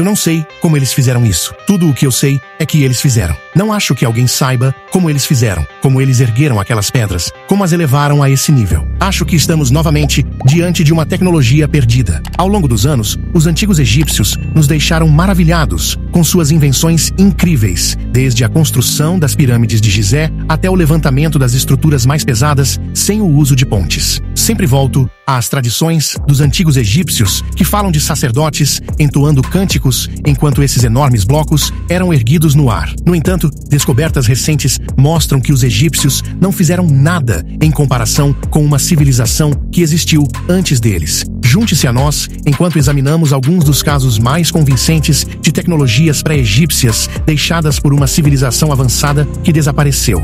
Eu não sei como eles fizeram isso. Tudo o que eu sei é que eles fizeram. Não acho que alguém saiba como eles fizeram, como eles ergueram aquelas pedras, como as elevaram a esse nível. Acho que estamos novamente diante de uma tecnologia perdida. Ao longo dos anos, os antigos egípcios nos deixaram maravilhados com suas invenções incríveis, desde a construção das pirâmides de Gizé até o levantamento das estruturas mais pesadas sem o uso de pontes. Sempre volto às tradições dos antigos egípcios que falam de sacerdotes entoando cânticos enquanto esses enormes blocos eram erguidos no ar. No entanto, descobertas recentes mostram que os egípcios não fizeram nada em comparação com uma civilização que existiu antes deles. Junte-se a nós enquanto examinamos alguns dos casos mais convincentes de tecnologias pré-egípcias deixadas por uma civilização avançada que desapareceu.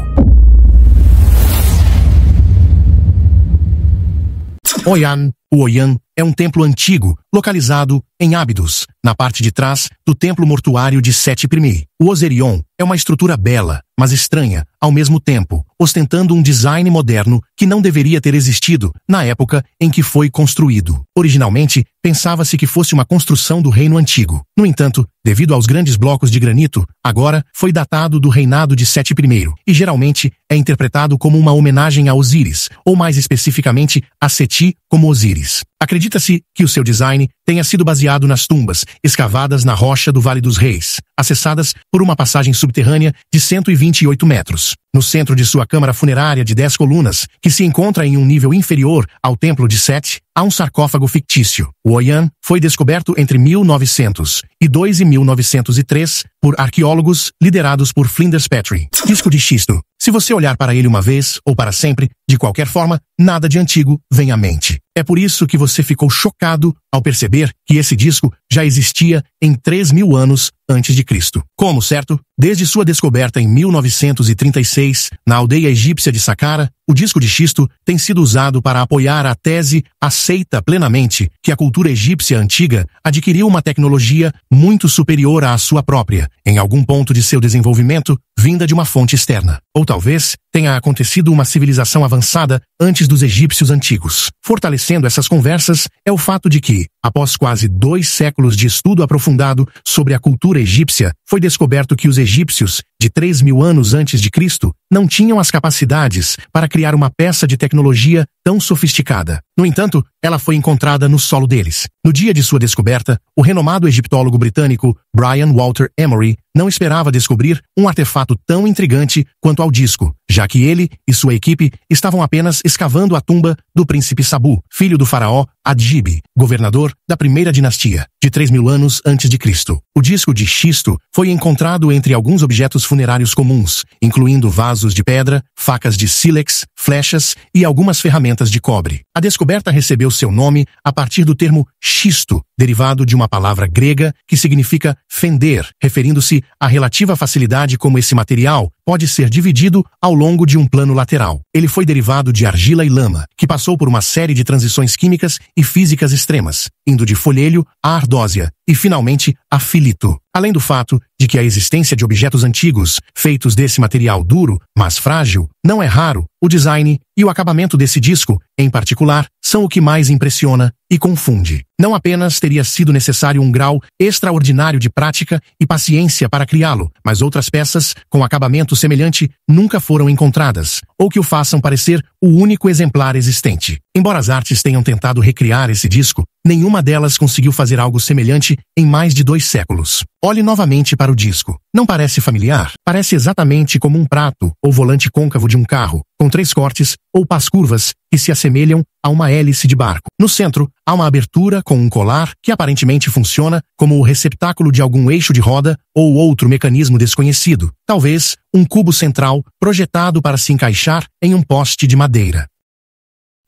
Oyan o Oyan é um templo antigo, localizado em Ábidos, na parte de trás do templo mortuário de Sete I. O Ozerion é uma estrutura bela, mas estranha, ao mesmo tempo, ostentando um design moderno que não deveria ter existido na época em que foi construído. Originalmente, pensava-se que fosse uma construção do reino antigo. No entanto, devido aos grandes blocos de granito, agora foi datado do reinado de Sete I e geralmente é interpretado como uma homenagem a Osíris, ou mais especificamente a Seti como Osíris. Íris. Acredita-se que o seu design tenha sido baseado nas tumbas escavadas na rocha do Vale dos Reis, acessadas por uma passagem subterrânea de 128 metros. No centro de sua câmara funerária de 10 colunas, que se encontra em um nível inferior ao Templo de Sete, há um sarcófago fictício. O Oyan foi descoberto entre 1902 e 1903 por arqueólogos liderados por Flinders Petrie. Disco de xisto. Se você olhar para ele uma vez ou para sempre, de qualquer forma, nada de antigo vem à mente. É por isso que você ficou chocado ao perceber que esse disco já existia em 3 mil anos antes de Cristo. Como, certo? Desde sua descoberta em 1936, na aldeia egípcia de Saqqara, o disco de xisto tem sido usado para apoiar a tese aceita plenamente que a cultura egípcia antiga adquiriu uma tecnologia muito superior à sua própria, em algum ponto de seu desenvolvimento, vinda de uma fonte externa. Ou talvez tenha acontecido uma civilização avançada antes dos egípcios antigos. Fortalecendo essas conversas é o fato de que, Após quase dois séculos de estudo aprofundado sobre a cultura egípcia, foi descoberto que os egípcios de 3 mil anos antes de Cristo, não tinham as capacidades para criar uma peça de tecnologia tão sofisticada. No entanto, ela foi encontrada no solo deles. No dia de sua descoberta, o renomado egiptólogo britânico Brian Walter Emery não esperava descobrir um artefato tão intrigante quanto ao disco, já que ele e sua equipe estavam apenas escavando a tumba do príncipe Sabu, filho do faraó Adjib, governador da primeira dinastia de 3 mil anos antes de Cristo. O disco de xisto foi encontrado entre alguns objetos funerários comuns, incluindo vasos de pedra, facas de sílex, flechas e algumas ferramentas de cobre. A descoberta recebeu seu nome a partir do termo xisto, derivado de uma palavra grega que significa fender, referindo-se à relativa facilidade como esse material pode ser dividido ao longo de um plano lateral. Ele foi derivado de argila e lama, que passou por uma série de transições químicas e físicas extremas, indo de folhelho à ardósia, e, finalmente, afilito. Além do fato de que a existência de objetos antigos, feitos desse material duro, mas frágil, não é raro, o design e o acabamento desse disco, em particular, são o que mais impressiona e confunde. Não apenas teria sido necessário um grau extraordinário de prática e paciência para criá-lo, mas outras peças com acabamento semelhante nunca foram encontradas, ou que o façam parecer o único exemplar existente. Embora as artes tenham tentado recriar esse disco, nenhuma delas conseguiu fazer algo semelhante em mais de dois séculos. Olhe novamente para o disco. Não parece familiar? Parece exatamente como um prato ou volante côncavo de um carro, com três cortes ou pás-curvas que se assemelham a uma hélice de barco. No centro, há uma abertura com um colar que aparentemente funciona como o receptáculo de algum eixo de roda ou outro mecanismo desconhecido, talvez um cubo central projetado para se encaixar em um poste de madeira.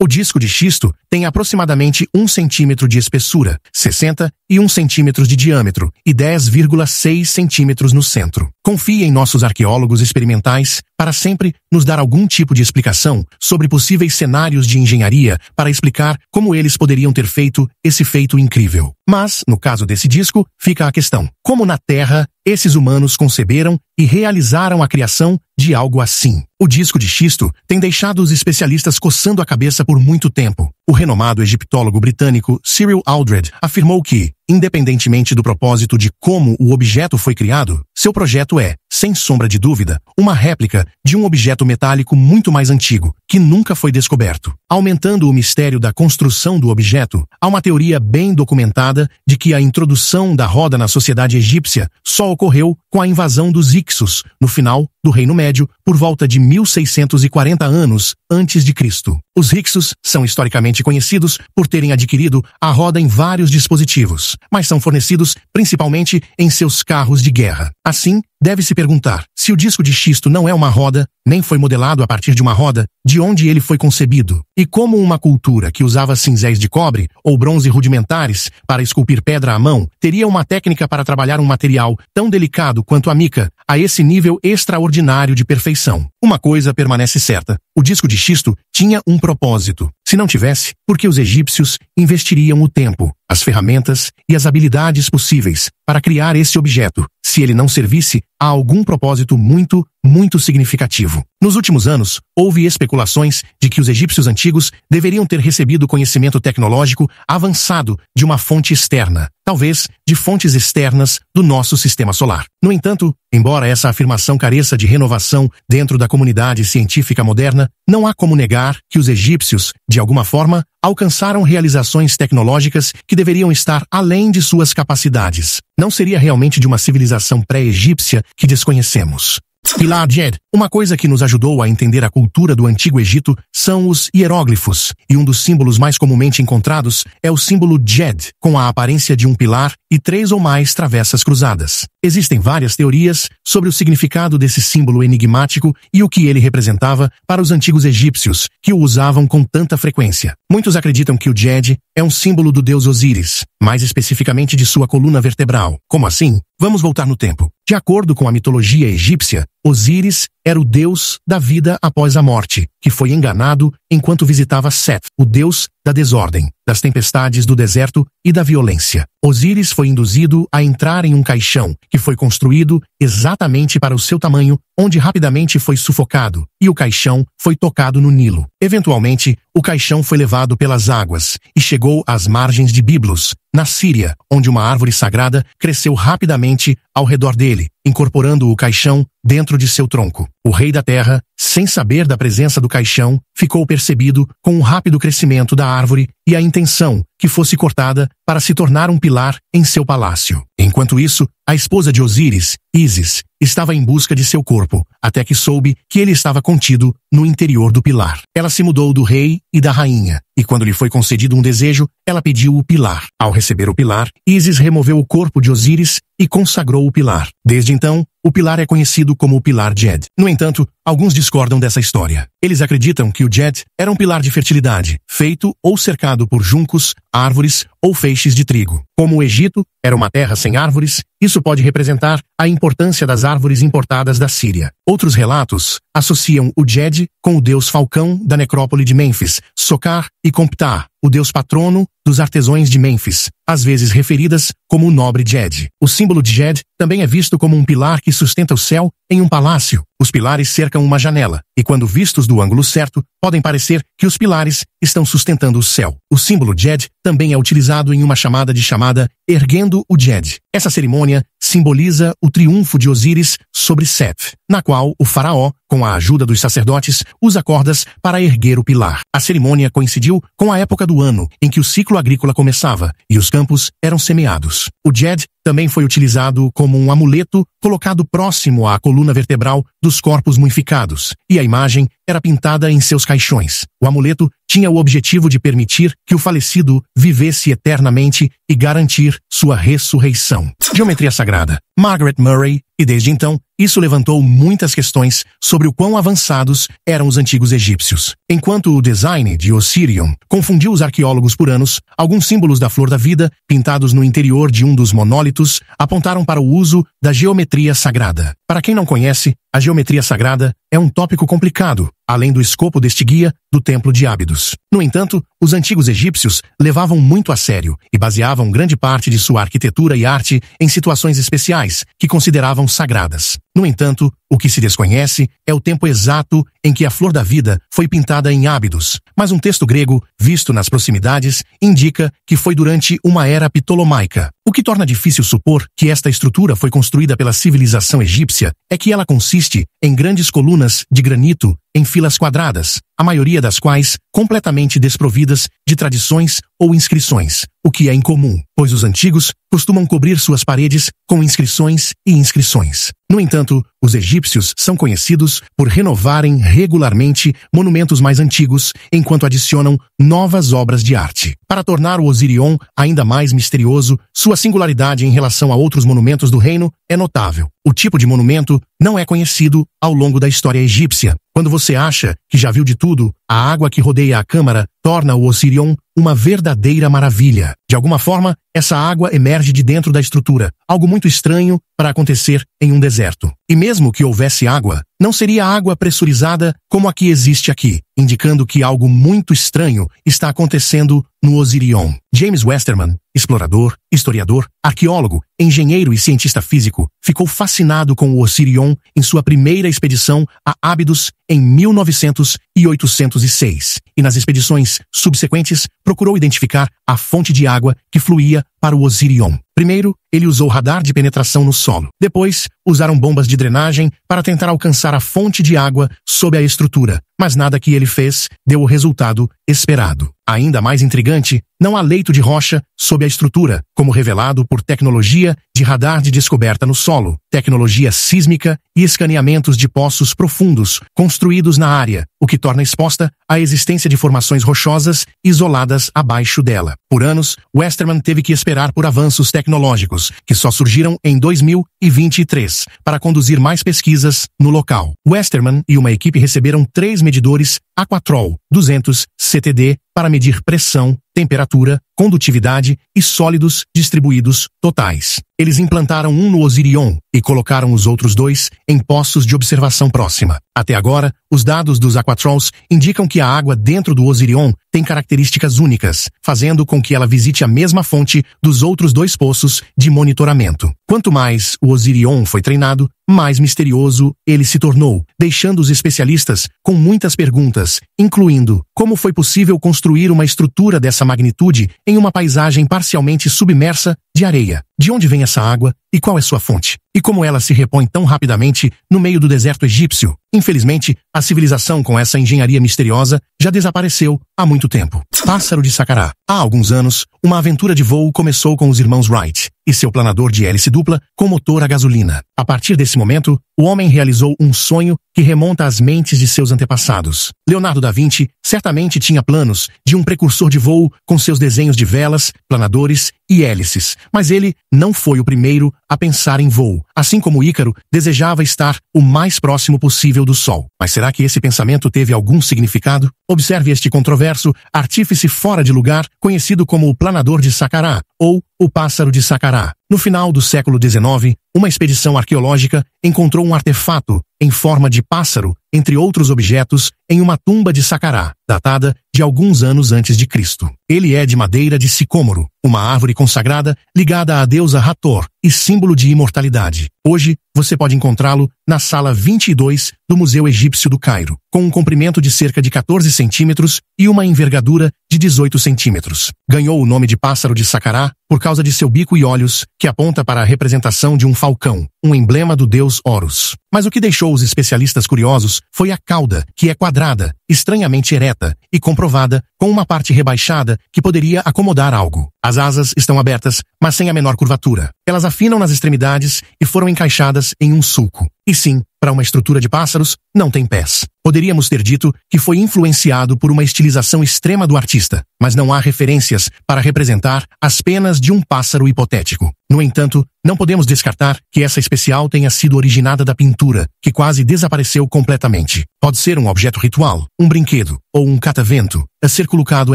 O disco de xisto tem aproximadamente 1 centímetro de espessura, 60 e 1 centímetro de diâmetro e 10,6 centímetros no centro. Confie em nossos arqueólogos experimentais para sempre nos dar algum tipo de explicação sobre possíveis cenários de engenharia para explicar como eles poderiam ter feito esse feito incrível. Mas, no caso desse disco, fica a questão: como na Terra esses humanos conceberam e realizaram a criação de algo assim? O disco de xisto tem deixado os especialistas coçando a cabeça por muito tempo. O renomado egiptólogo britânico Cyril Aldred afirmou que Independentemente do propósito de como o objeto foi criado, seu projeto é, sem sombra de dúvida, uma réplica de um objeto metálico muito mais antigo, que nunca foi descoberto. Aumentando o mistério da construção do objeto, há uma teoria bem documentada de que a introdução da roda na sociedade egípcia só ocorreu com a invasão dos Ixos, no final do Reino Médio por volta de 1640 anos antes de Cristo. Os rixos são historicamente conhecidos por terem adquirido a roda em vários dispositivos, mas são fornecidos principalmente em seus carros de guerra. Assim, Deve se perguntar, se o disco de xisto não é uma roda, nem foi modelado a partir de uma roda, de onde ele foi concebido, e como uma cultura que usava cinzéis de cobre ou bronze rudimentares para esculpir pedra à mão teria uma técnica para trabalhar um material tão delicado quanto a mica, a esse nível extraordinário de perfeição. Uma coisa permanece certa, o disco de xisto tinha um propósito. Se não tivesse, por que os egípcios investiriam o tempo, as ferramentas e as habilidades possíveis para criar esse objeto, se ele não servisse a algum propósito muito, muito significativo. Nos últimos anos, houve especulações de que os egípcios antigos deveriam ter recebido conhecimento tecnológico avançado de uma fonte externa, talvez de fontes externas do nosso sistema solar. No entanto, embora essa afirmação careça de renovação dentro da comunidade científica moderna, não há como negar que os egípcios, de alguma forma, alcançaram realizações tecnológicas que deveriam estar além de suas capacidades. Não seria realmente de uma civilização pré-egípcia que desconhecemos. Pilar Jed. Uma coisa que nos ajudou a entender a cultura do Antigo Egito são os hieróglifos, e um dos símbolos mais comumente encontrados é o símbolo Jed, com a aparência de um pilar e três ou mais travessas cruzadas. Existem várias teorias sobre o significado desse símbolo enigmático e o que ele representava para os antigos egípcios, que o usavam com tanta frequência. Muitos acreditam que o Jed é um símbolo do deus Osíris, mais especificamente de sua coluna vertebral. Como assim? Vamos voltar no tempo. De acordo com a mitologia egípcia, Osíris era o deus da vida após a morte, que foi enganado enquanto visitava Set, o deus da desordem, das tempestades do deserto e da violência. Osíris foi induzido a entrar em um caixão, que foi construído exatamente para o seu tamanho, onde rapidamente foi sufocado, e o caixão foi tocado no Nilo. Eventualmente, o caixão foi levado pelas águas e chegou às margens de Biblos, na Síria, onde uma árvore sagrada cresceu rapidamente ao redor dele, incorporando o caixão dentro de seu tronco. O rei da terra sem saber da presença do caixão, ficou percebido com o rápido crescimento da árvore e a intenção que fosse cortada para se tornar um pilar em seu palácio. Enquanto isso, a esposa de Osíris, Isis, estava em busca de seu corpo, até que soube que ele estava contido no interior do pilar. Ela se mudou do rei e da rainha, e quando lhe foi concedido um desejo, ela pediu o pilar. Ao receber o pilar, Isis removeu o corpo de Osíris e consagrou o pilar. Desde então, o pilar é conhecido como o pilar Jed. No entanto, alguns discordam dessa história. Eles acreditam que o Jed era um pilar de fertilidade, feito ou cercado por juncos, árvores ou feixes de trigo. Como o Egito era uma terra sem árvores isso pode representar a importância das árvores importadas da Síria. Outros relatos associam o Jed com o deus falcão da necrópole de Mênfis, Socar e Comptá, o deus patrono dos artesões de Mênfis, às vezes referidas como o nobre Jed. O símbolo de Jed também é visto como um pilar que sustenta o céu em um palácio. Os pilares cercam uma janela, e quando vistos do ângulo certo, podem parecer que os pilares estão sustentando o céu. O símbolo Jed também é utilizado em uma chamada de chamada Erguendo o Jed. Essa cerimônia simboliza o triunfo de Osíris sobre Set, na qual o faraó com a ajuda dos sacerdotes, usa cordas para erguer o pilar. A cerimônia coincidiu com a época do ano em que o ciclo agrícola começava e os campos eram semeados. O jed também foi utilizado como um amuleto colocado próximo à coluna vertebral dos corpos mumificados, e a imagem era pintada em seus caixões. O amuleto tinha o objetivo de permitir que o falecido vivesse eternamente e garantir sua ressurreição. Geometria Sagrada. Margaret Murray, e desde então, isso levantou muitas questões sobre o quão avançados eram os antigos egípcios. Enquanto o design de Osirion confundiu os arqueólogos por anos, alguns símbolos da flor da vida, pintados no interior de um dos monólitos, apontaram para o uso da geometria sagrada. Para quem não conhece, a geometria sagrada é um tópico complicado, além do escopo deste guia do Templo de Ábidos. No entanto, os antigos egípcios levavam muito a sério e baseavam grande parte de sua arquitetura e arte em situações especiais que consideravam sagradas. No entanto, o que se desconhece é o tempo exato em que a flor da vida foi pintada em Ábidos, mas um texto grego, visto nas proximidades, indica que foi durante uma era ptolomaica. O que torna difícil supor que esta estrutura foi construída pela civilização egípcia é que ela consiste em grandes colunas de granito em filas quadradas, a maioria das quais completamente desprovidas de tradições ou inscrições, o que é incomum, pois os antigos costumam cobrir suas paredes com inscrições e inscrições. No entanto, os egípcios são conhecidos por renovarem regularmente monumentos mais antigos, enquanto adicionam novas obras de arte. Para tornar o Osirion ainda mais misterioso, sua singularidade em relação a outros monumentos do reino é notável. O tipo de monumento não é conhecido ao longo da história egípcia. Quando você acha que já viu de tudo, a água que rodeia a câmara torna o Osirion uma verdadeira maravilha. De alguma forma, essa água emerge de dentro da estrutura, algo muito estranho para acontecer em um deserto. E mesmo que houvesse água, não seria água pressurizada como a que existe aqui, indicando que algo muito estranho está acontecendo no Osirion. James Westerman, explorador, historiador, arqueólogo, engenheiro e cientista físico, ficou fascinado com o Osirion em sua primeira expedição a Ábidos em 1900 e 806, e nas expedições subsequentes procurou identificar a fonte de água que fluía para o Osirion. Primeiro, ele usou radar de penetração no solo. Depois, usaram bombas de drenagem para tentar alcançar a fonte de água sob a estrutura, mas nada que ele fez deu o resultado esperado. Ainda mais intrigante não há leito de rocha sob a estrutura, como revelado por tecnologia de radar de descoberta no solo, tecnologia sísmica e escaneamentos de poços profundos construídos na área, o que torna exposta a existência de formações rochosas isoladas abaixo dela. Por anos, Westerman teve que esperar por avanços tecnológicos, que só surgiram em 2023, para conduzir mais pesquisas no local. Westerman e uma equipe receberam três medidores Aquatrol 200 CTD para medir pressão temperatura, condutividade e sólidos distribuídos totais. Eles implantaram um no Osirion e colocaram os outros dois em postos de observação próxima. Até agora, os dados dos Aquatrols indicam que a água dentro do Osirion tem características únicas, fazendo com que ela visite a mesma fonte dos outros dois poços de monitoramento. Quanto mais o Osirion foi treinado, mais misterioso ele se tornou, deixando os especialistas com muitas perguntas, incluindo como foi possível construir uma estrutura dessa magnitude em uma paisagem parcialmente submersa de areia. De onde vem essa água e qual é sua fonte? E como ela se repõe tão rapidamente no meio do deserto egípcio? Infelizmente, a civilização com essa engenharia misteriosa já desapareceu há muito tempo. Pássaro de Sacará. Há alguns anos, uma aventura de voo começou com os irmãos Wright e seu planador de hélice dupla com motor a gasolina. A partir desse momento, o homem realizou um sonho que remonta às mentes de seus antepassados. Leonardo da Vinci certamente tinha planos de um precursor de voo com seus desenhos de velas, planadores e hélices, mas ele não foi o primeiro a pensar em voo, assim como Ícaro desejava estar o mais próximo possível do Sol. Mas será que esse pensamento teve algum significado? Observe este controverso artífice fora de lugar, conhecido como o planador de Sacará, ou o pássaro de Sacará. No final do século XIX, uma expedição arqueológica encontrou um artefato em forma de pássaro, entre outros objetos, em uma tumba de Sacará, datada de alguns anos antes de Cristo. Ele é de madeira de sicômoro, uma árvore consagrada ligada à deusa Hathor, e símbolo de imortalidade. Hoje, você pode encontrá-lo na sala 22 do Museu Egípcio do Cairo, com um comprimento de cerca de 14 centímetros e uma envergadura de 18 centímetros. Ganhou o nome de pássaro de Sacará por causa de seu bico e olhos, que aponta para a representação de um falcão, um emblema do deus Horus. Mas o que deixou os especialistas curiosos foi a cauda, que é quadrada, estranhamente ereta e comprovada com uma parte rebaixada que poderia acomodar algo. As asas estão abertas, mas sem a menor curvatura. Elas afinam nas extremidades e foram encaixadas em um sulco. E sim, para uma estrutura de pássaros, não tem pés. Poderíamos ter dito que foi influenciado por uma estilização extrema do artista, mas não há referências para representar as penas de um pássaro hipotético. No entanto, não podemos descartar que essa especial tenha sido originada da pintura, que quase desapareceu completamente. Pode ser um objeto ritual, um brinquedo ou um catavento, a ser colocado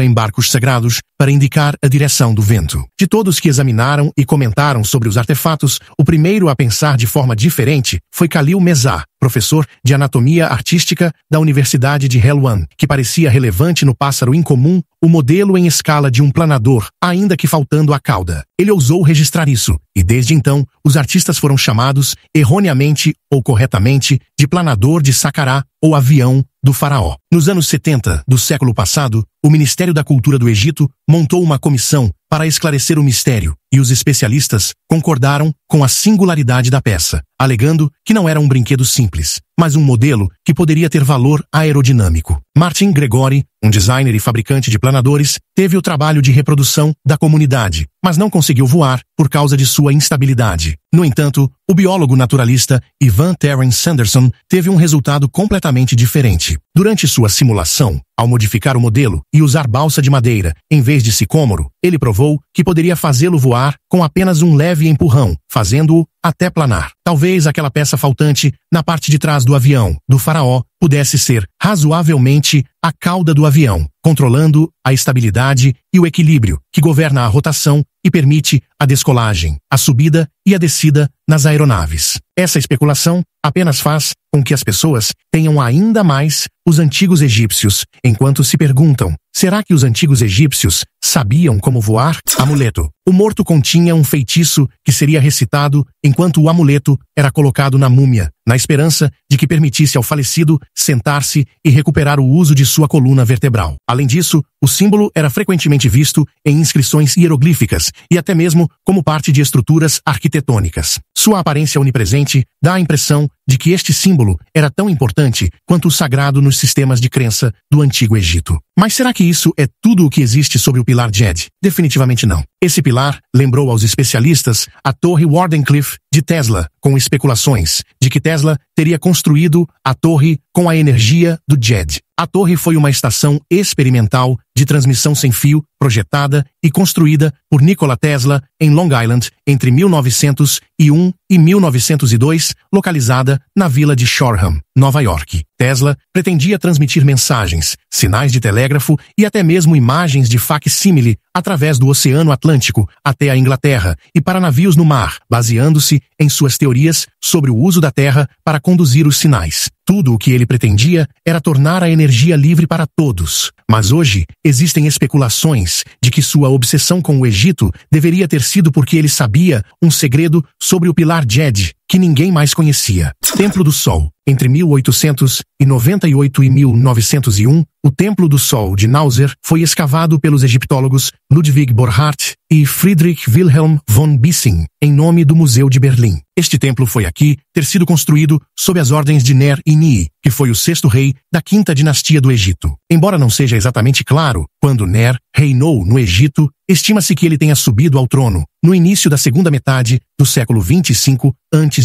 em barcos sagrados para indicar a direção do vento. De todos que examinaram e comentaram sobre os artefatos, o primeiro a pensar de forma diferente foi Caleb Khalil Mezah, professor de anatomia artística da Universidade de Helwan, que parecia relevante no pássaro incomum o modelo em escala de um planador, ainda que faltando a cauda. Ele ousou registrar isso, e desde então, os artistas foram chamados, erroneamente ou corretamente, de planador de Saqqará ou avião do faraó. Nos anos 70 do século passado, o Ministério da Cultura do Egito montou uma comissão para esclarecer o mistério e os especialistas concordaram com a singularidade da peça, alegando que não era um brinquedo simples, mas um modelo que poderia ter valor aerodinâmico. Martin Gregori, um designer e fabricante de planadores, teve o trabalho de reprodução da comunidade, mas não conseguiu voar por causa de sua instabilidade. No entanto, o biólogo naturalista Ivan Terence Sanderson teve um resultado completamente diferente. Durante sua simulação, ao modificar o modelo e usar balsa de madeira em vez de sicômoro, ele provou que poderia fazê-lo voar ar com apenas um leve empurrão, fazendo-o até planar. Talvez aquela peça faltante na parte de trás do avião do faraó pudesse ser razoavelmente a cauda do avião, controlando a estabilidade e o equilíbrio que governa a rotação e permite a descolagem, a subida e a descida nas aeronaves. Essa especulação apenas faz com que as pessoas tenham ainda mais os antigos egípcios, enquanto se perguntam: será que os antigos egípcios sabiam como voar? Amuleto. O morto continha um feitiço que seria recitado ressuscitado enquanto o amuleto era colocado na múmia na esperança de que permitisse ao falecido sentar-se e recuperar o uso de sua coluna vertebral. Além disso, o símbolo era frequentemente visto em inscrições hieroglíficas e até mesmo como parte de estruturas arquitetônicas. Sua aparência onipresente dá a impressão de que este símbolo era tão importante quanto o sagrado nos sistemas de crença do Antigo Egito. Mas será que isso é tudo o que existe sobre o pilar Jed? Definitivamente não. Esse pilar lembrou aos especialistas a Torre Wardenclyffe de Tesla com especulações de que Tesla teria construído a torre com a energia do JED. A torre foi uma estação experimental de transmissão sem fio projetada e construída por Nikola Tesla em Long Island entre 1901 e 1902, localizada na vila de Shoreham, Nova York. Tesla pretendia transmitir mensagens, sinais de telégrafo e até mesmo imagens de facsímile através do Oceano Atlântico até a Inglaterra e para navios no mar, baseando-se em suas teorias sobre o uso da Terra para conduzir os sinais. Tudo o que ele pretendia era tornar a energia livre para todos, mas hoje, existem especulações de que sua obsessão com o Egito deveria ter sido porque ele sabia um segredo sobre o pilar Jed, que ninguém mais conhecia. Templo do Sol. Entre 1898 e 1901, o Templo do Sol de Nauser foi escavado pelos egiptólogos Ludwig Borchardt e Friedrich Wilhelm von Bissing, em nome do Museu de Berlim. Este templo foi aqui ter sido construído sob as ordens de Ner Ini, que foi o sexto rei da quinta dinastia do Egito. Embora não seja exatamente claro quando Ner reinou no Egito, estima-se que ele tenha subido ao trono no início da segunda metade do século 25 a.C.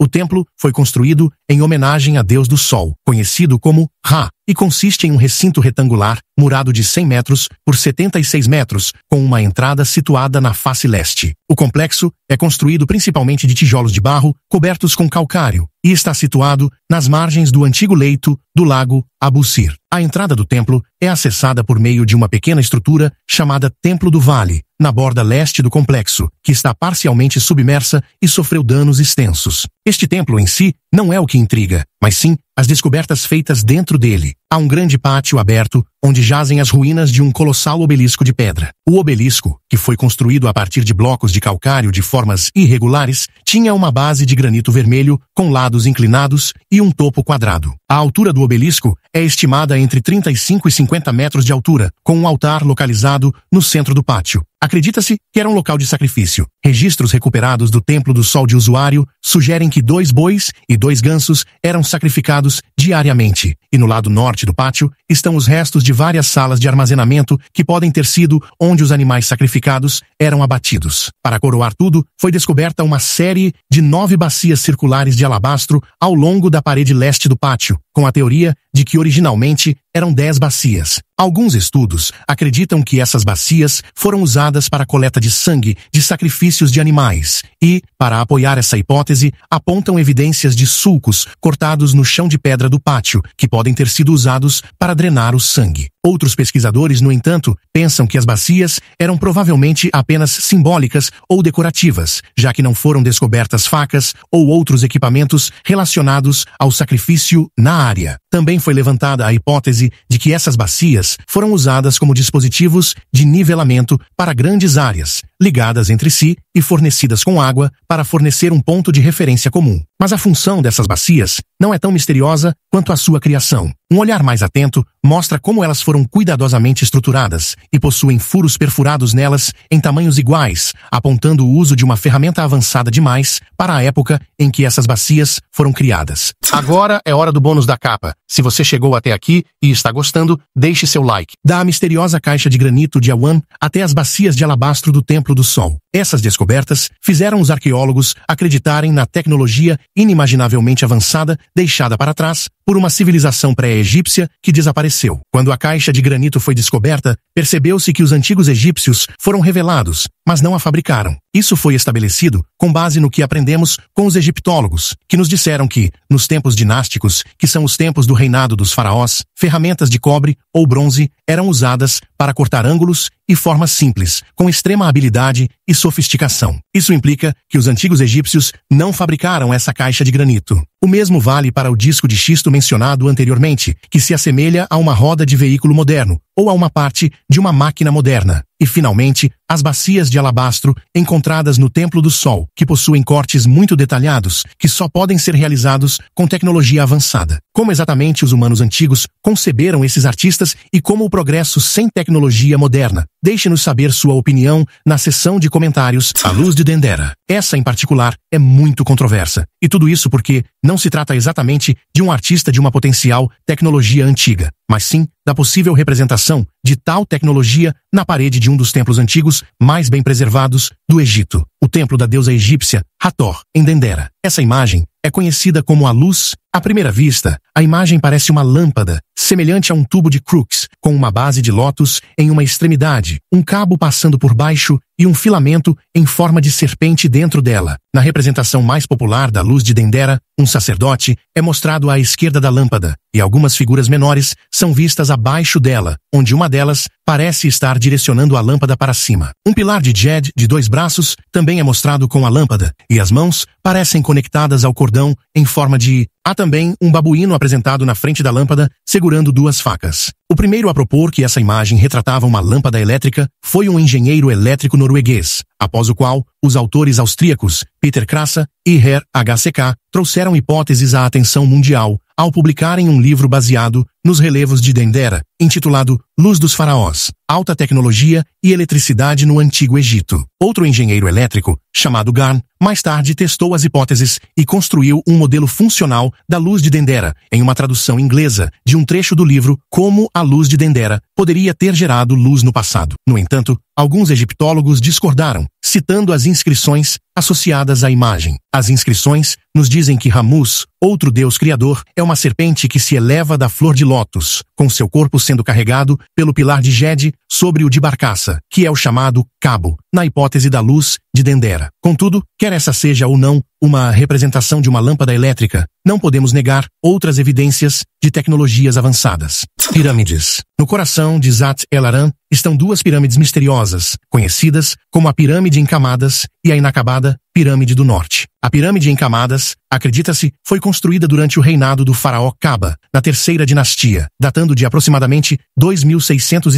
O templo foi construído em em homenagem a Deus do Sol, conhecido como Ra, e consiste em um recinto retangular, murado de 100 metros por 76 metros, com uma entrada situada na face leste. O complexo é construído principalmente de tijolos de barro, cobertos com calcário, e está situado nas margens do antigo leito do lago Abusir. A entrada do templo é acessada por meio de uma pequena estrutura chamada Templo do Vale, na borda leste do complexo, que está parcialmente submersa e sofreu danos extensos. Este templo em si não é o que intriga, mas sim as descobertas feitas dentro dele, Há um grande pátio aberto, onde jazem as ruínas de um colossal obelisco de pedra. O obelisco, que foi construído a partir de blocos de calcário de formas irregulares, tinha uma base de granito vermelho, com lados inclinados e um topo quadrado. A altura do obelisco é estimada entre 35 e 50 metros de altura, com um altar localizado no centro do pátio. Acredita-se que era um local de sacrifício. Registros recuperados do Templo do Sol de Usuário sugerem que dois bois e dois gansos eram sacrificados diariamente, e no lado norte do pátio estão os restos de várias salas de armazenamento que podem ter sido onde os animais sacrificados eram abatidos. Para coroar tudo, foi descoberta uma série de nove bacias circulares de alabastro ao longo da parede leste do pátio, com a teoria de que originalmente eram 10 bacias. Alguns estudos acreditam que essas bacias foram usadas para a coleta de sangue de sacrifícios de animais e, para apoiar essa hipótese, apontam evidências de sulcos cortados no chão de pedra do pátio, que podem ter sido usados para drenar o sangue. Outros pesquisadores, no entanto, pensam que as bacias eram provavelmente apenas simbólicas ou decorativas, já que não foram descobertas facas ou outros equipamentos relacionados ao sacrifício na área. Também foi levantada a hipótese de que essas bacias foram usadas como dispositivos de nivelamento para grandes áreas, ligadas entre si e fornecidas com água para fornecer um ponto de referência comum. Mas a função dessas bacias não é tão misteriosa quanto a sua criação. Um olhar mais atento mostra como elas foram cuidadosamente estruturadas e possuem furos perfurados nelas em tamanhos iguais, apontando o uso de uma ferramenta avançada demais para a época em que essas bacias foram criadas. Agora é hora do bônus da capa. Se você chegou até aqui e está gostando, deixe seu like. Da misteriosa caixa de granito de Awan até as bacias de alabastro do Templo do Sol. Essas descobertas fizeram os arqueólogos acreditarem na tecnologia inimaginavelmente avançada deixada para trás por uma civilização pré-egípcia que desapareceu. Quando a caixa de granito foi descoberta, percebeu-se que os antigos egípcios foram revelados, mas não a fabricaram. Isso foi estabelecido com base no que aprendemos com os egiptólogos, que nos disseram que, nos tempos dinásticos, que são os tempos do reinado dos faraós, ferramentas de cobre ou bronze eram usadas para cortar ângulos e formas simples, com extrema habilidade e sofisticação. Isso implica que os antigos egípcios não fabricaram essa caixa de granito. O mesmo vale para o disco de xisto mencionado anteriormente, que se assemelha a uma roda de veículo moderno, ou a uma parte de uma máquina moderna. E, finalmente, as bacias de alabastro encontradas no Templo do Sol, que possuem cortes muito detalhados que só podem ser realizados com tecnologia avançada. Como exatamente os humanos antigos conceberam esses artistas e como o progresso sem tecnologia moderna? Deixe-nos saber sua opinião na seção de comentários à luz de Dendera. Essa, em particular, é muito controversa. E tudo isso porque não se trata exatamente de um artista de uma potencial tecnologia antiga mas sim da possível representação de tal tecnologia na parede de um dos templos antigos mais bem preservados do Egito, o templo da deusa egípcia Hathor, em Dendera. Essa imagem é conhecida como a luz. À primeira vista, a imagem parece uma lâmpada, semelhante a um tubo de Crookes, com uma base de lótus em uma extremidade, um cabo passando por baixo e um filamento em forma de serpente dentro dela. Na representação mais popular da luz de Dendera, um sacerdote é mostrado à esquerda da lâmpada, e algumas figuras menores são vistas abaixo dela, onde uma delas parece estar direcionando a lâmpada para cima. Um pilar de Jed de dois braços também é mostrado com a lâmpada, e as mãos parecem conectadas ao cordão em forma de. Há também um babuíno apresentado na frente da lâmpada, segurando duas facas. O primeiro a propor que essa imagem retratava uma lâmpada elétrica foi um engenheiro elétrico norueguês, após o qual os autores austríacos Peter Krasa e Herr HCK trouxeram hipóteses à atenção mundial ao publicarem um livro baseado nos relevos de Dendera, intitulado Luz dos Faraós, Alta Tecnologia e Eletricidade no Antigo Egito. Outro engenheiro elétrico, chamado Garn, mais tarde testou as hipóteses e construiu um modelo funcional da luz de Dendera, em uma tradução inglesa de um trecho do livro Como a Luz de Dendera poderia ter gerado luz no passado. No entanto, alguns egiptólogos discordaram, citando as inscrições associadas à imagem. As inscrições nos dizem que Ramus, outro deus criador, é uma serpente que se eleva da flor de ló motos, com seu corpo sendo carregado pelo pilar de Jed sobre o de Barcaça, que é o chamado cabo, na hipótese da luz de Dendera. Contudo, quer essa seja ou não uma representação de uma lâmpada elétrica, não podemos negar outras evidências de tecnologias avançadas. Pirâmides. No coração de Zat El Aran estão duas pirâmides misteriosas, conhecidas como a pirâmide em camadas e a inacabada Pirâmide do Norte. A pirâmide em camadas, acredita-se, foi construída durante o reinado do faraó Caba, na terceira dinastia, datando de aproximadamente 2670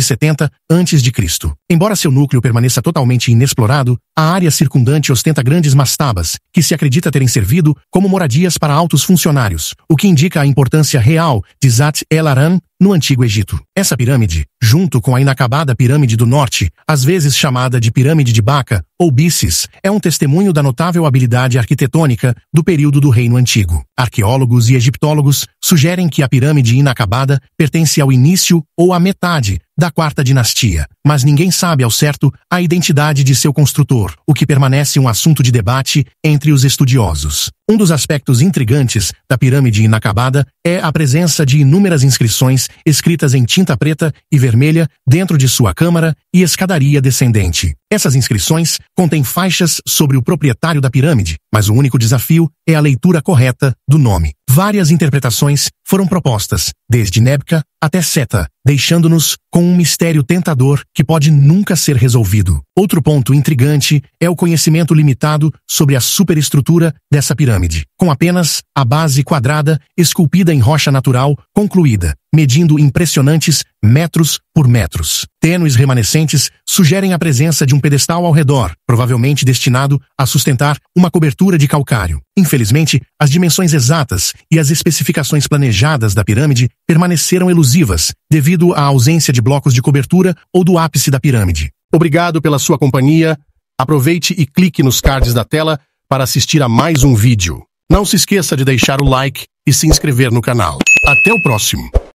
a.C. Embora seu núcleo permaneça totalmente inexplorado, a área circundante ostenta grandes mastabas, que se acredita terem servido como moradias para altos funcionários, o que indica a importância real de Zat el Aran no Antigo Egito. Essa pirâmide, junto com a inacabada Pirâmide do Norte, às vezes chamada de Pirâmide de Baca ou Bices, é um testemunho da notável habilidade arquitetônica do período do Reino Antigo. Arqueólogos e egiptólogos sugerem que a pirâmide inacabada pertence ao início ou à metade da Quarta Dinastia, mas ninguém sabe ao certo a identidade de seu construtor, o que permanece um assunto de debate entre os estudiosos. Um dos aspectos intrigantes da pirâmide inacabada é a presença de inúmeras inscrições escritas em tinta preta e vermelha dentro de sua câmara e escadaria descendente. Essas inscrições contêm faixas sobre o proprietário da pirâmide, mas o único desafio é a leitura correta do nome. Várias interpretações foram propostas, desde Nebka até Seta, deixando-nos com um mistério tentador que pode nunca ser resolvido. Outro ponto intrigante é o conhecimento limitado sobre a superestrutura dessa pirâmide pirâmide, com apenas a base quadrada esculpida em rocha natural concluída, medindo impressionantes metros por metros. Tênues remanescentes sugerem a presença de um pedestal ao redor, provavelmente destinado a sustentar uma cobertura de calcário. Infelizmente, as dimensões exatas e as especificações planejadas da pirâmide permaneceram elusivas devido à ausência de blocos de cobertura ou do ápice da pirâmide. Obrigado pela sua companhia. Aproveite e clique nos cards da tela para assistir a mais um vídeo. Não se esqueça de deixar o like e se inscrever no canal. Até o próximo!